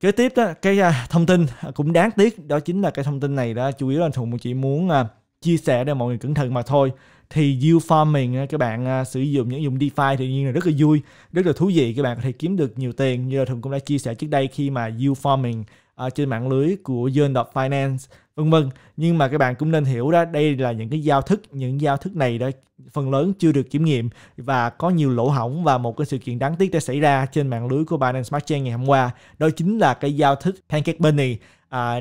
kế tiếp đó cái à, thông tin à, cũng đáng tiếc đó chính là cái thông tin này đó chủ yếu là thùng chỉ muốn à, chia sẻ để mọi người cẩn thận mà thôi thì yield farming các bạn sử dụng những dùng DeFi thì nhiên là rất là vui rất là thú vị các bạn có thể kiếm được nhiều tiền như là thùng cũng đã chia sẻ trước đây khi mà yield farming uh, trên mạng lưới của Journal of Finance vân vân nhưng mà các bạn cũng nên hiểu đó đây là những cái giao thức những giao thức này đó phần lớn chưa được kiểm nghiệm và có nhiều lỗ hỏng và một cái sự kiện đáng tiếc đã xảy ra trên mạng lưới của Binance Smart Chain ngày hôm qua đó chính là cái giao thức Pancake uh,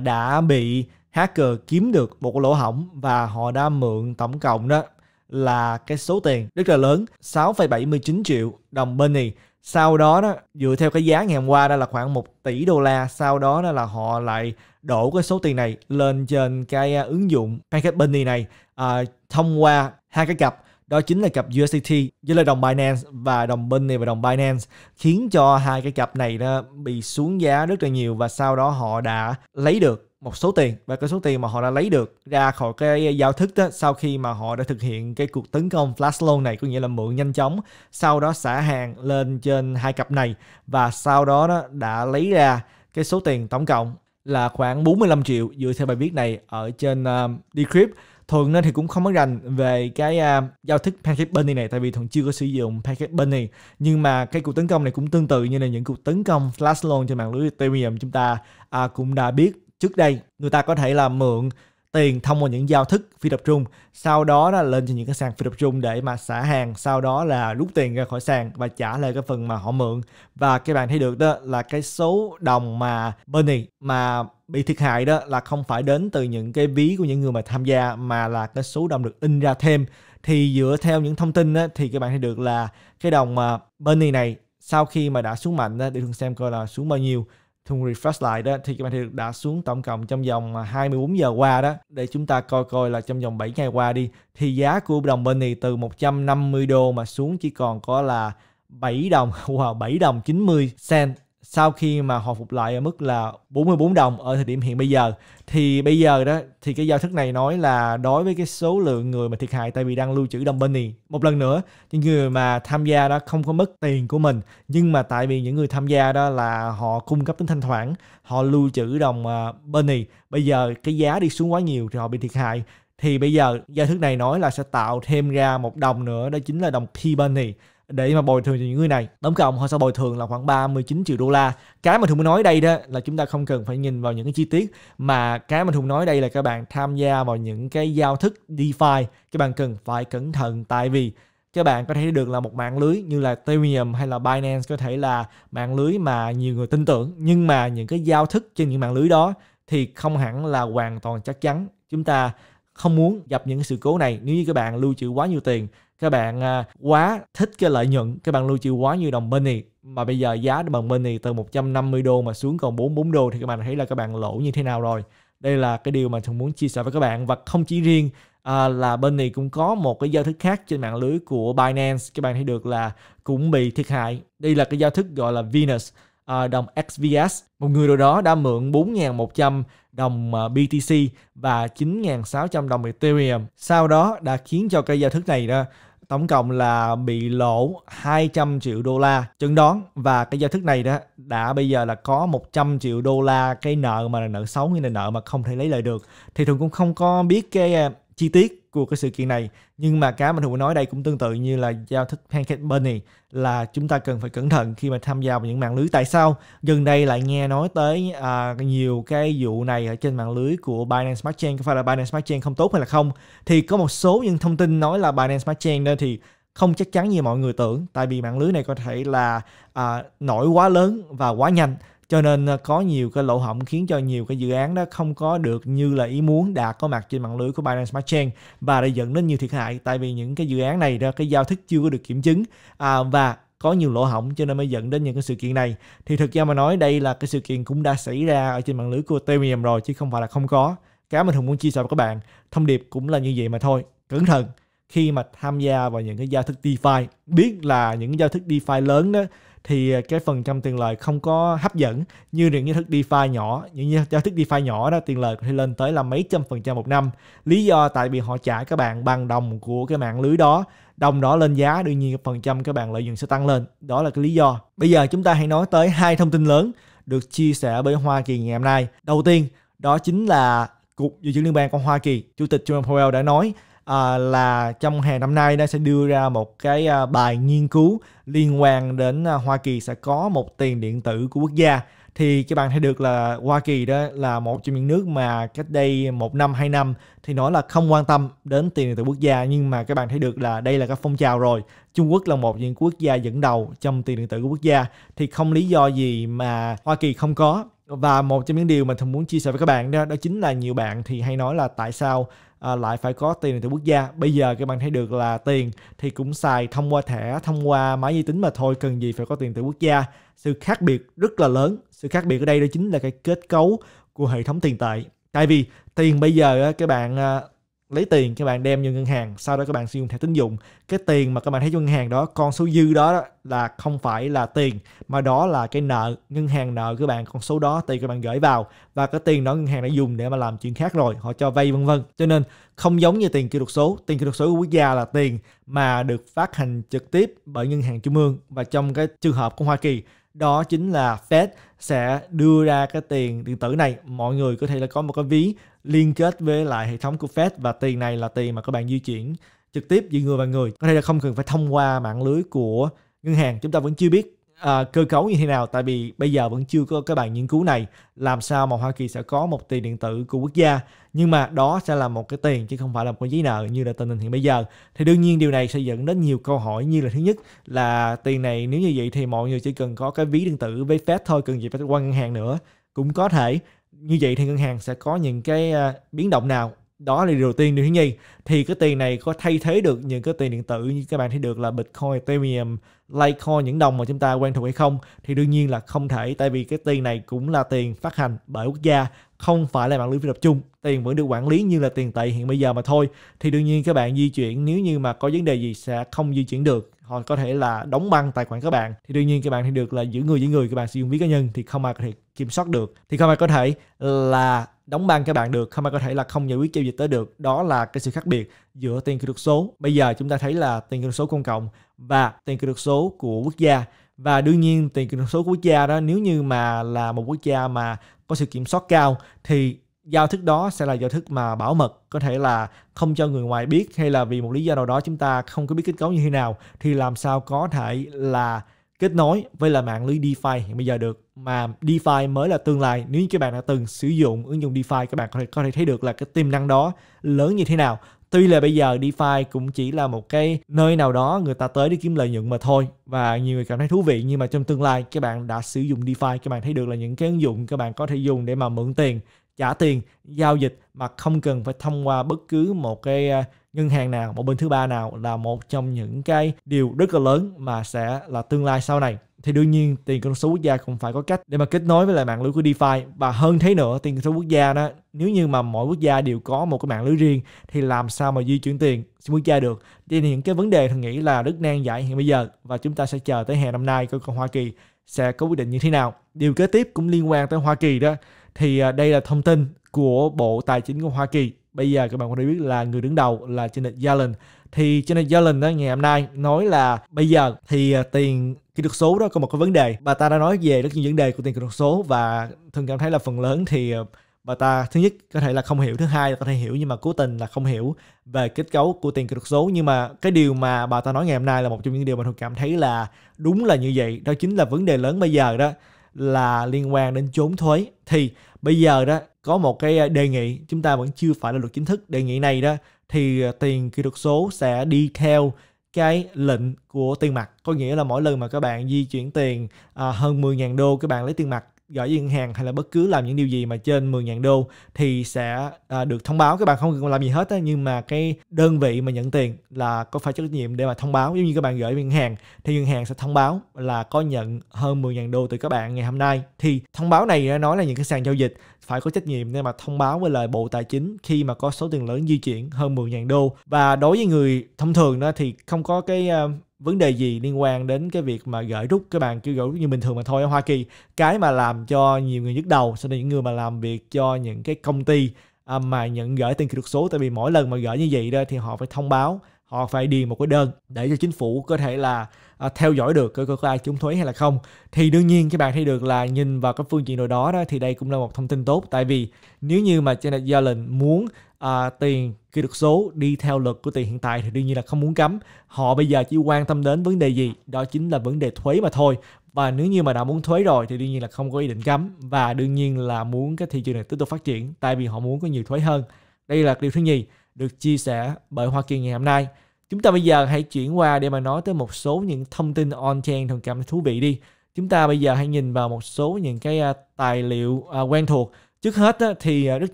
đã bị hacker kiếm được một lỗ hỏng và họ đã mượn tổng cộng đó là cái số tiền rất là lớn 6,79 triệu đồng Bunny sau đó đó dựa theo cái giá ngày hôm qua đó là khoảng 1 tỷ đô la sau đó đó là họ lại đổ cái số tiền này lên trên cái à, ứng dụng Pancake này à, thông qua hai cái cặp đó chính là cặp USDT với lại đồng Binance và đồng Binance và đồng Binance khiến cho hai cái cặp này đó bị xuống giá rất là nhiều và sau đó họ đã lấy được một số tiền và cái số tiền mà họ đã lấy được ra khỏi cái giao thức đó, sau khi mà họ đã thực hiện cái cuộc tấn công flash loan này có nghĩa là mượn nhanh chóng sau đó xả hàng lên trên hai cặp này và sau đó, đó đã lấy ra cái số tiền tổng cộng là khoảng 45 triệu dựa theo bài viết này ở trên uh, Decrypt Thuận thì cũng không có rành về cái uh, giao thức Pancake Bunny này tại vì Thuận chưa có sử dụng Pancake Bunny nhưng mà cái cuộc tấn công này cũng tương tự như là những cuộc tấn công flash loan trên mạng lưới Ethereum chúng ta uh, cũng đã biết trước đây người ta có thể là mượn tiền thông qua những giao thức phi tập trung sau đó là lên trên những cái sàn phi tập trung để mà xả hàng sau đó là rút tiền ra khỏi sàn và trả lại cái phần mà họ mượn và các bạn thấy được đó là cái số đồng mà Bernie mà bị thiệt hại đó là không phải đến từ những cái ví của những người mà tham gia mà là cái số đồng được in ra thêm thì dựa theo những thông tin đó, thì các bạn thấy được là cái đồng mà Bernie này sau khi mà đã xuống mạnh đó, để thường xem coi là xuống bao nhiêu thùng refresh lại đó thì các bạn thấy đã xuống tổng cộng trong vòng 24 à, giờ qua đó để chúng ta coi coi là trong vòng 7 ngày qua đi thì giá của đồng penny từ 150 đô mà xuống chỉ còn có là 7 đồng wow 7 đồng 90 cent sau khi mà hồi phục lại ở mức là 44 đồng ở thời điểm hiện bây giờ thì bây giờ đó thì cái giao thức này nói là đối với cái số lượng người mà thiệt hại tại vì đang lưu trữ đồng penny một lần nữa những người mà tham gia đó không có mất tiền của mình nhưng mà tại vì những người tham gia đó là họ cung cấp tính thanh khoản họ lưu trữ đồng penny à, bây giờ cái giá đi xuống quá nhiều thì họ bị thiệt hại thì bây giờ giao thức này nói là sẽ tạo thêm ra một đồng nữa đó chính là đồng p penny để mà bồi thường cho những người này tổng cộng họ sẽ bồi thường là khoảng 39 triệu đô la cái mà thường muốn nói đây đó là chúng ta không cần phải nhìn vào những cái chi tiết mà cái mà thường nói đây là các bạn tham gia vào những cái giao thức DeFi các bạn cần phải cẩn thận tại vì các bạn có thể được là một mạng lưới như là Ethereum hay là Binance có thể là mạng lưới mà nhiều người tin tưởng nhưng mà những cái giao thức trên những mạng lưới đó thì không hẳn là hoàn toàn chắc chắn chúng ta không muốn gặp những sự cố này nếu như các bạn lưu trữ quá nhiều tiền các bạn à, quá thích cái lợi nhuận các bạn lưu trữ quá nhiều đồng penny mà bây giờ giá đồng penny từ 150 đô mà xuống còn 44 đô thì các bạn thấy là các bạn lỗ như thế nào rồi đây là cái điều mà thường muốn chia sẻ với các bạn và không chỉ riêng à, là bên này cũng có một cái giao thức khác trên mạng lưới của Binance các bạn thấy được là cũng bị thiệt hại đây là cái giao thức gọi là Venus à, đồng XVS một người nào đó đã mượn 4.100 đồng à, BTC và 9.600 đồng Ethereum sau đó đã khiến cho cái giao thức này đó tổng cộng là bị lỗ 200 triệu đô la chứng đoán và cái giao thức này đó đã bây giờ là có 100 triệu đô la cái nợ mà là nợ xấu như là nợ mà không thể lấy lại được thì thường cũng không có biết cái chi tiết của cái sự kiện này nhưng mà cá mình thường nói đây cũng tương tự như là giao thức pancake bunny là chúng ta cần phải cẩn thận khi mà tham gia vào những mạng lưới tại sao gần đây lại nghe nói tới à, nhiều cái vụ này ở trên mạng lưới của Binance Smart Chain có phải là Binance Smart Chain không tốt hay là không thì có một số những thông tin nói là Binance Smart Chain nên thì không chắc chắn như mọi người tưởng tại vì mạng lưới này có thể là à, nổi quá lớn và quá nhanh cho nên à, có nhiều cái lỗ hổng khiến cho nhiều cái dự án đó không có được như là ý muốn đạt có mặt trên mạng lưới của Binance Smart Chain và đã dẫn đến nhiều thiệt hại tại vì những cái dự án này đó cái giao thức chưa có được kiểm chứng à, và có nhiều lỗ hổng cho nên mới dẫn đến những cái sự kiện này thì thực ra mà nói đây là cái sự kiện cũng đã xảy ra ở trên mạng lưới của Ethereum rồi chứ không phải là không có cái mình thường muốn chia sẻ với các bạn thông điệp cũng là như vậy mà thôi cẩn thận khi mà tham gia vào những cái giao thức DeFi biết là những giao thức DeFi lớn đó thì à, cái phần trăm tiền lời không có hấp dẫn như những giao thức DeFi nhỏ những giao thức DeFi nhỏ đó tiền lời có thể lên tới là mấy trăm phần trăm một năm lý do tại vì họ trả các bạn bằng đồng của cái mạng lưới đó đồng đó lên giá đương nhiên phần trăm các bạn lợi nhuận sẽ tăng lên đó là cái lý do bây giờ chúng ta hãy nói tới hai thông tin lớn được chia sẻ bởi Hoa Kỳ ngày hôm nay đầu tiên đó chính là Cục Dự trữ Liên bang của Hoa Kỳ, Chủ tịch Jerome Powell đã nói à, là trong hè năm nay nó sẽ đưa ra một cái à, bài nghiên cứu liên quan đến à, Hoa Kỳ sẽ có một tiền điện tử của quốc gia thì các bạn thấy được là Hoa Kỳ đó là một trong những nước mà cách đây một năm hai năm thì nó là không quan tâm đến tiền điện tử quốc gia nhưng mà các bạn thấy được là đây là cái phong trào rồi Trung Quốc là một những quốc gia dẫn đầu trong tiền điện tử của quốc gia thì không lý do gì mà Hoa Kỳ không có và một trong những điều mà thầm muốn chia sẻ với các bạn đó đó chính là nhiều bạn thì hay nói là tại sao à, lại phải có tiền từ quốc gia bây giờ các bạn thấy được là tiền thì cũng xài thông qua thẻ thông qua máy vi tính mà thôi cần gì phải có tiền từ quốc gia sự khác biệt rất là lớn sự khác biệt ở đây đó chính là cái kết cấu của hệ thống tiền tệ tại vì tiền bây giờ các bạn à, lấy tiền các bạn đem vô ngân hàng sau đó các bạn sử dụng thẻ tín dụng cái tiền mà các bạn thấy trong ngân hàng đó con số dư đó là không phải là tiền mà đó là cái nợ ngân hàng nợ các bạn con số đó tiền các bạn gửi vào và cái tiền đó ngân hàng đã dùng để mà làm chuyện khác rồi họ cho vay vân vân cho nên không giống như tiền kỹ thuật số tiền kỹ thuật số của quốc gia là tiền mà được phát hành trực tiếp bởi ngân hàng trung ương và trong cái trường hợp của hoa kỳ đó chính là Fed sẽ đưa ra cái tiền điện tử này mọi người có thể là có một cái ví liên kết với lại hệ thống của Fed và tiền này là tiền mà các bạn di chuyển trực tiếp giữa người và người có thể là không cần phải thông qua mạng lưới của ngân hàng chúng ta vẫn chưa biết à, cơ cấu như thế nào tại vì bây giờ vẫn chưa có các bạn nghiên cứu này làm sao mà Hoa Kỳ sẽ có một tiền điện tử của quốc gia nhưng mà đó sẽ là một cái tiền chứ không phải là một cái giấy nợ như là tình hình hiện bây giờ thì đương nhiên điều này sẽ dẫn đến nhiều câu hỏi như là thứ nhất là tiền này nếu như vậy thì mọi người chỉ cần có cái ví điện tử với Fed thôi cần gì phải qua ngân hàng nữa cũng có thể như vậy thì ngân hàng sẽ có những cái à, biến động nào đó là điều đầu tiên điều thứ nhì thì cái tiền này có thay thế được những cái tiền điện tử như các bạn thấy được là bitcoin ethereum litecoin những đồng mà chúng ta quen thuộc hay không thì đương nhiên là không thể tại vì cái tiền này cũng là tiền phát hành bởi quốc gia không phải là mạng lưới phi tập trung tiền vẫn được quản lý như là tiền tệ hiện bây giờ mà thôi thì đương nhiên các bạn di chuyển nếu như mà có vấn đề gì sẽ không di chuyển được họ có thể là đóng băng tài khoản các bạn thì đương nhiên các bạn thì được là giữ người giữ người các bạn sử dụng ví cá nhân thì không ai có thể kiểm soát được thì không ai có thể là đóng băng các bạn được không ai có thể là không giải quyết giao dịch tới được đó là cái sự khác biệt giữa tiền kỹ thuật số bây giờ chúng ta thấy là tiền kỹ thuật số công cộng và tiền kỹ thuật số của quốc gia và đương nhiên tiền kỹ thuật số của quốc gia đó nếu như mà là một quốc gia mà có sự kiểm soát cao thì giao thức đó sẽ là giao thức mà bảo mật có thể là không cho người ngoài biết hay là vì một lý do nào đó chúng ta không có biết kết cấu như thế nào thì làm sao có thể là kết nối với là mạng lưới DeFi hiện bây giờ được mà DeFi mới là tương lai nếu như các bạn đã từng sử dụng ứng dụng DeFi các bạn có thể có thể thấy được là cái tiềm năng đó lớn như thế nào tuy là bây giờ DeFi cũng chỉ là một cái nơi nào đó người ta tới để kiếm lợi nhuận mà thôi và nhiều người cảm thấy thú vị nhưng mà trong tương lai các bạn đã sử dụng DeFi các bạn thấy được là những cái ứng dụng các bạn có thể dùng để mà mượn tiền trả tiền giao dịch mà không cần phải thông qua bất cứ một cái à, ngân hàng nào một bên thứ ba nào là một trong những cái điều rất là lớn mà sẽ là tương lai sau này thì đương nhiên tiền kỹ thuật số quốc gia cũng phải có cách để mà kết nối với lại mạng lưới của DeFi và hơn thế nữa tiền kỹ thuật số quốc gia đó nếu như mà mỗi quốc gia đều có một cái mạng lưới riêng thì làm sao mà di chuyển tiền xuyên quốc gia được thì những cái vấn đề thường nghĩ là rất nan giải hiện bây giờ và chúng ta sẽ chờ tới hè năm nay coi còn Hoa Kỳ sẽ có quyết định như thế nào điều kế tiếp cũng liên quan tới Hoa Kỳ đó thì à, đây là thông tin của Bộ Tài chính của Hoa Kỳ bây giờ các bạn có thể biết là người đứng đầu là Janet Yellen thì Janet Yellen đó ngày hôm nay nói là bây giờ thì à, tiền kỹ thuật số đó có một cái vấn đề bà ta đã nói về rất nhiều vấn đề của tiền kỹ thuật số và thường cảm thấy là phần lớn thì à, bà ta thứ nhất có thể là không hiểu thứ hai là có thể hiểu nhưng mà cố tình là không hiểu về kết cấu của tiền kỹ thuật số nhưng mà cái điều mà bà ta nói ngày hôm nay là một trong những điều mà tôi cảm thấy là đúng là như vậy đó chính là vấn đề lớn bây giờ đó là liên quan đến trốn thuế thì bây giờ đó có một cái ờ, đề nghị chúng ta vẫn chưa phải là luật chính thức đề nghị này đó thì ờ, tiền kỹ thuật số sẽ đi theo cái lệnh của tiền mặt có nghĩa là mỗi lần mà các bạn di chuyển tiền à, hơn 10.000 đô các bạn lấy tiền mặt gửi ngân hàng hay là bất cứ làm những điều gì mà trên 10.000 đô thì sẽ à, được thông báo các bạn không cần làm gì hết á, nhưng mà cái đơn vị mà nhận tiền là có phải trách nhiệm để mà thông báo giống như các bạn gửi ngân hàng thì ngân hàng sẽ thông báo là có nhận hơn 10.000 đô từ các bạn ngày hôm nay thì thông báo này nói là những cái sàn giao dịch phải có trách nhiệm để mà thông báo với lại Bộ Tài chính khi mà có số tiền lớn di chuyển hơn 10.000 đô và đối với người thông thường đó thì không có cái à, vấn đề gì liên quan đến cái việc mà gửi rút cái bàn cứ gửi rút như bình thường mà thôi ở Hoa Kỳ cái mà làm cho nhiều người nhức đầu sau đây những người mà làm việc cho những cái công ty à, mà nhận gửi tiền kỹ thuật số tại vì mỗi lần mà gửi như vậy đó thì họ phải thông báo họ phải điền một cái đơn để cho chính phủ có thể là à, theo dõi được coi có ai trúng thuế hay là không thì đương nhiên các bạn thấy được là nhìn vào cái phương diện nào đó đó thì đây cũng là một thông tin tốt tại vì nếu như mà Janet Yellen muốn à, tiền kỹ thuật số đi theo luật của tiền hiện tại thì đương nhiên là không muốn cấm họ bây giờ chỉ quan tâm đến vấn đề gì đó chính là vấn đề thuế mà thôi và nếu như mà đã muốn thuế rồi thì đương nhiên là không có ý định cấm và đương nhiên là muốn cái thị trường này tiếp tục phát triển tại vì họ muốn có nhiều thuế hơn đây là điều thứ nhì được chia sẻ bởi Hoa Kỳ ngày hôm nay. Chúng ta bây giờ hãy chuyển qua để mà nói tới một số những thông tin on-chain thường cảm thấy thú vị đi. Chúng ta bây giờ hãy nhìn vào một số những cái à, tài liệu à, quen thuộc. Trước hết thì à, rất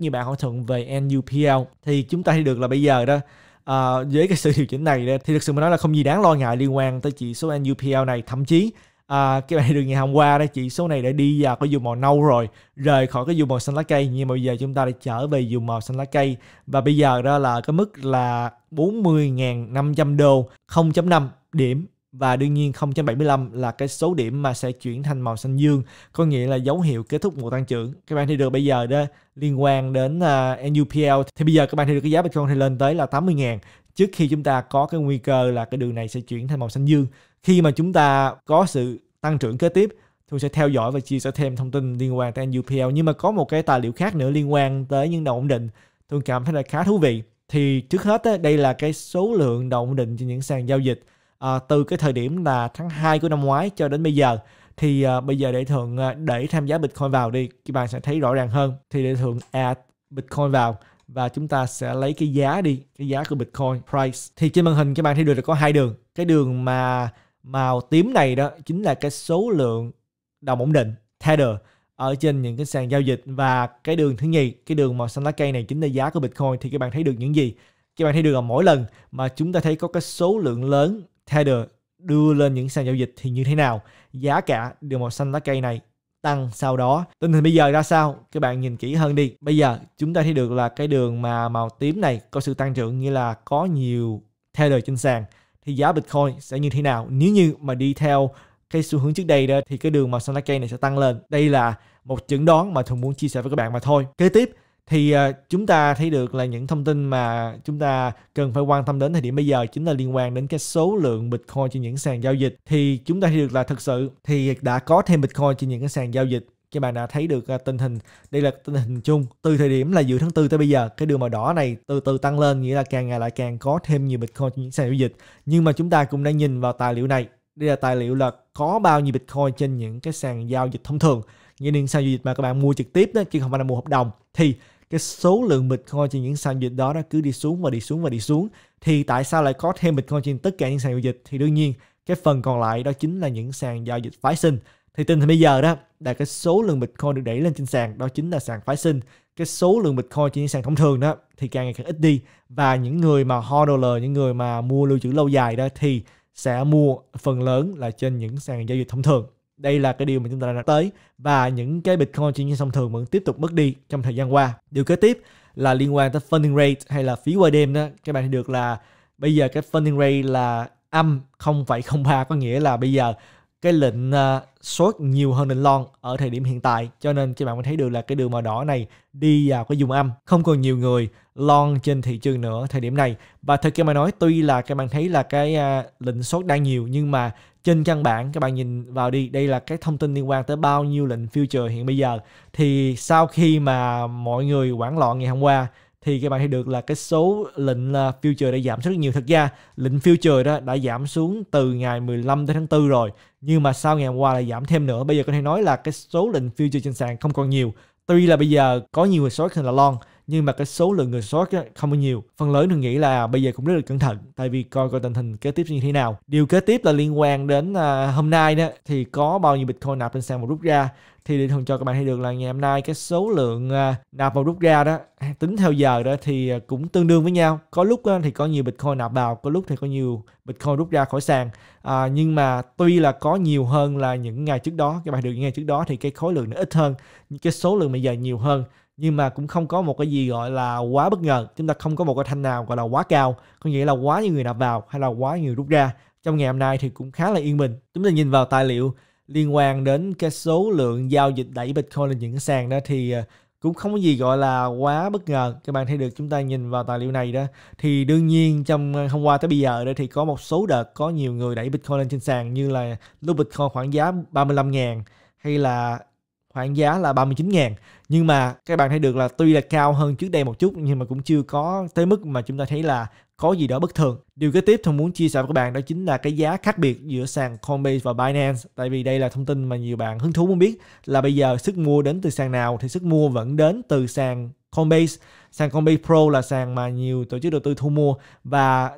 nhiều bạn hỏi thuận về NUPL thì chúng ta thấy được là bây giờ đó với cái sự điều chỉnh này thì thực sự mà nói là không gì đáng lo ngại liên quan tới chỉ số NUPL này thậm chí à, cái bài đường ngày hôm qua đó chỉ số này đã đi vào cái dùng màu nâu rồi rời khỏi cái dùng màu xanh lá cây nhưng mà bây giờ chúng ta đã trở về dùng màu xanh lá cây và bây giờ đó là cái mức là 40.500 đô 0.5 điểm và đương nhiên 0.75 là cái số điểm mà sẽ chuyển thành màu xanh dương có nghĩa là dấu hiệu kết thúc mùa tăng trưởng các bạn thấy được bây giờ đó liên quan đến uh, à, NUPL thì bây giờ các bạn thấy được cái giá Bitcoin thì lên tới là 80.000 trước khi chúng ta có cái nguy cơ là cái đường này sẽ chuyển thành màu xanh dương khi mà chúng ta có sự tăng trưởng kế tiếp tôi sẽ theo dõi và chia sẻ thêm thông tin liên quan tới NUPL nhưng mà có một cái tài liệu khác nữa liên quan tới những đồng ổn định tôi cảm thấy là khá thú vị thì trước hết đây là cái số lượng đồng ổn định trên những sàn giao dịch à, từ cái thời điểm là tháng 2 của năm ngoái cho đến bây giờ thì à, bây giờ để thường à, để tham gia Bitcoin vào đi các bạn sẽ thấy rõ ràng hơn thì để thường add Bitcoin vào và chúng ta sẽ lấy cái giá đi cái giá của Bitcoin price thì trên màn hình các bạn thấy được là có hai đường cái đường mà màu tím này đó chính là cái số lượng đồng ổn định tether ở trên những cái sàn giao dịch và cái đường thứ nhì cái đường màu xanh lá cây này chính là giá của bitcoin thì các bạn thấy được những gì các bạn thấy được là mỗi lần mà chúng ta thấy có cái số lượng lớn tether đưa lên những sàn giao dịch thì như thế nào giá cả đường màu xanh lá cây này tăng sau đó tình hình bây giờ ra sao các bạn nhìn kỹ hơn đi bây giờ chúng ta thấy được là cái đường mà màu tím này có sự tăng trưởng nghĩa là có nhiều tether trên sàn thì giá Bitcoin sẽ như thế nào nếu như mà đi theo cái xu hướng trước đây đó thì cái đường mà xanh lá này sẽ tăng lên đây là một chẩn đoán mà thường muốn chia sẻ với các bạn mà thôi kế tiếp thì ờ, chúng ta thấy được là những thông tin mà chúng ta cần phải quan tâm đến thời điểm bây giờ chính là liên quan đến cái số lượng bitcoin trên những sàn giao dịch thì chúng ta thấy được là thực sự thì đã có thêm bitcoin trên những cái sàn giao dịch các bạn đã thấy được ờ, tình hình đây là tình hình chung từ thời điểm là giữa tháng tư tới bây giờ cái đường màu đỏ này từ từ tăng lên nghĩa là càng ngày lại càng có thêm nhiều bitcoin trên những sàn giao dịch nhưng mà chúng ta cũng đã nhìn vào tài liệu này đây là tài liệu là có bao nhiêu bitcoin trên những cái sàn giao dịch thông thường nghĩa là những sàn giao dịch mà các bạn mua trực tiếp đó chứ không phải là mua hợp đồng thì cái số lượng bitcoin trên những sàn giao dịch đó nó cứ đi xuống và đi xuống và đi xuống thì tại sao lại có thêm bitcoin trên tất cả những sàn giao dịch thì đương nhiên cái phần còn lại đó chính là những sàn giao dịch phái sinh thì tình thì bây giờ đó là cái số lượng Bitcoin được đẩy lên trên sàn đó chính là sàn phái sinh. Cái số lượng Bitcoin trên sàn thông thường đó thì càng ngày càng ít đi và những người mà holder, những người mà mua lưu trữ lâu dài đó thì sẽ mua phần lớn là trên những sàn giao dịch thông thường. Đây là cái điều mà chúng ta đã nói tới và những cái Bitcoin trên sàn thông thường vẫn tiếp tục mất đi trong thời gian qua. Điều kế tiếp là liên quan tới funding rate hay là phí qua đêm đó. Các bạn được là bây giờ cái funding rate là âm 0,03 có nghĩa là bây giờ cái lệnh à, sốt nhiều hơn định lon ở thời điểm hiện tại cho nên các bạn có thấy được là cái đường màu đỏ này đi vào cái vùng âm không còn nhiều người lon trên thị trường nữa thời điểm này và thực kia mà nói tuy là các bạn thấy là cái uh, lệnh sốt đang nhiều nhưng mà trên căn bản các bạn nhìn vào đi đây là cái thông tin liên quan tới bao nhiêu lệnh future hiện bây giờ thì sau khi mà mọi người quản loạn ngày hôm qua thì các bạn thấy được là cái số lệnh là future đã giảm rất nhiều. Thật ra lệnh future đó đã giảm xuống từ ngày 15 tới tháng 4 rồi. Nhưng mà sau ngày hôm qua lại giảm thêm nữa. Bây giờ có thể nói là cái số lệnh future trên sàn không còn nhiều. Tuy là bây giờ có nhiều người short hơn là long nhưng mà cái số lượng người short không có nhiều phần lớn thường nghĩ là bây giờ cũng rất là cẩn thận tại vì coi coi tình hình kế tiếp như thế nào điều kế tiếp là liên quan đến uh, hôm nay đó thì có bao nhiêu bitcoin nạp lên sàn và rút ra thì định thường cho các bạn thấy được là ngày hôm nay cái số lượng à, nạp vào rút ra đó tính theo giờ đó thì à, cũng tương đương với nhau có lúc à, thì có nhiều bitcoin nạp vào có lúc thì có nhiều bitcoin rút ra khỏi sàn à, nhưng mà tuy là có nhiều hơn là những ngày trước đó các bạn được những ngày trước đó thì cái khối lượng nó ít hơn cái số lượng bây giờ nhiều hơn nhưng mà cũng không có một cái gì gọi là quá bất ngờ chúng ta không có một cái thanh nào gọi là quá cao có nghĩa là quá nhiều người nạp vào hay là quá nhiều rút ra trong ngày hôm nay thì cũng khá là yên bình chúng ta nhìn vào tài liệu liên quan đến cái số lượng giao dịch đẩy Bitcoin lên những sàn đó thì ờ, cũng không có gì gọi là quá bất ngờ các bạn thấy được chúng ta nhìn vào tài liệu này đó thì đương nhiên trong ờ, hôm qua tới bây giờ đó thì có một số đợt có nhiều người đẩy Bitcoin lên trên sàn như là lúc Bitcoin khoảng giá 35 000 hay là khoảng giá là 39 000 nhưng mà các bạn thấy được là tuy là cao hơn trước đây một chút nhưng mà cũng chưa có tới mức mà chúng ta thấy là có gì đó bất thường. Điều kế tiếp tôi muốn chia sẻ với các bạn đó chính là cái giá khác biệt giữa sàn Coinbase và Binance. Tại vì đây là thông tin mà nhiều bạn hứng thú muốn biết là bây giờ sức mua đến từ sàn nào thì sức mua vẫn đến từ sàn Coinbase. Sàn Coinbase Pro là sàn mà nhiều tổ chức đầu tư thu mua và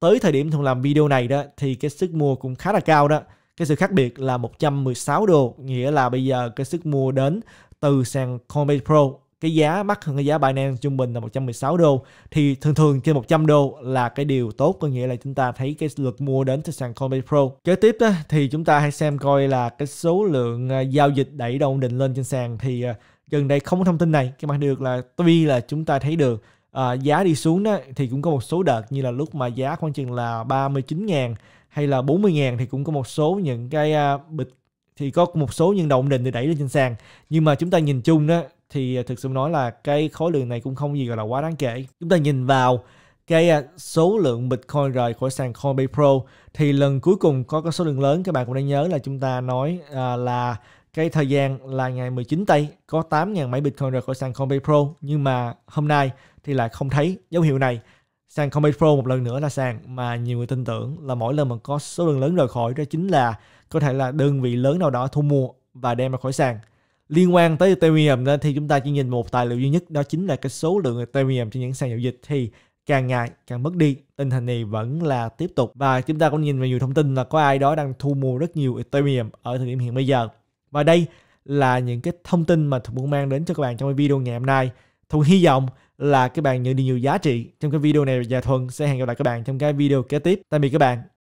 tới thời điểm thường làm video này đó thì cái sức mua cũng khá là cao đó. Cái sự khác biệt là 116 đô, nghĩa là bây giờ cái sức mua đến từ sàn Coinbase Pro cái giá mắc hơn cái giá Binance trung bình là 116 đô thì thường thường trên 100 đô là cái điều tốt có nghĩa là chúng ta thấy cái lượt mua đến từ sàn Coinbase Pro kế tiếp đó, thì chúng ta hãy xem coi là cái số lượng à, giao dịch đẩy đồng định lên trên sàn thì à, gần đây không có thông tin này cái bạn được là tuy là chúng ta thấy được à, giá đi xuống đó thì cũng có một số đợt như là lúc mà giá khoảng chừng là 39 ngàn hay là 40 ngàn thì cũng có một số những cái à, bịch thì có một số những đồng định được đẩy lên trên sàn nhưng mà chúng ta nhìn chung đó thì à, thực sự nói là cái khối lượng này cũng không gì gọi là quá đáng kể. Chúng ta nhìn vào cái à, số lượng Bitcoin rời khỏi sàn Coinbase Pro thì lần cuối cùng có cái số lượng lớn các bạn cũng đã nhớ là chúng ta nói à, là cái thời gian là ngày 19 tây có 8.000 máy Bitcoin rời khỏi sàn Coinbase Pro nhưng mà hôm nay thì lại không thấy dấu hiệu này. Sàn Coinbase Pro một lần nữa là sàn mà nhiều người tin tưởng là mỗi lần mà có số lượng lớn rời khỏi đó chính là có thể là đơn vị lớn nào đó thu mua và đem ra khỏi sàn liên quan tới Ethereum đó, thì chúng ta chỉ nhìn một tài liệu duy nhất đó chính là cái số lượng Ethereum trên những sàn giao dịch thì càng ngày càng mất đi tình hình này vẫn là tiếp tục và chúng ta cũng nhìn vào nhiều thông tin là có ai đó đang thu mua rất nhiều Ethereum ở thời điểm hiện bây giờ và đây là những cái thông tin mà tôi muốn mang đến cho các bạn trong cái video ngày hôm nay tôi hy vọng là các bạn nhận được nhiều giá trị trong cái video này và Thuận sẽ hẹn gặp lại các bạn trong cái video kế tiếp tạm biệt các bạn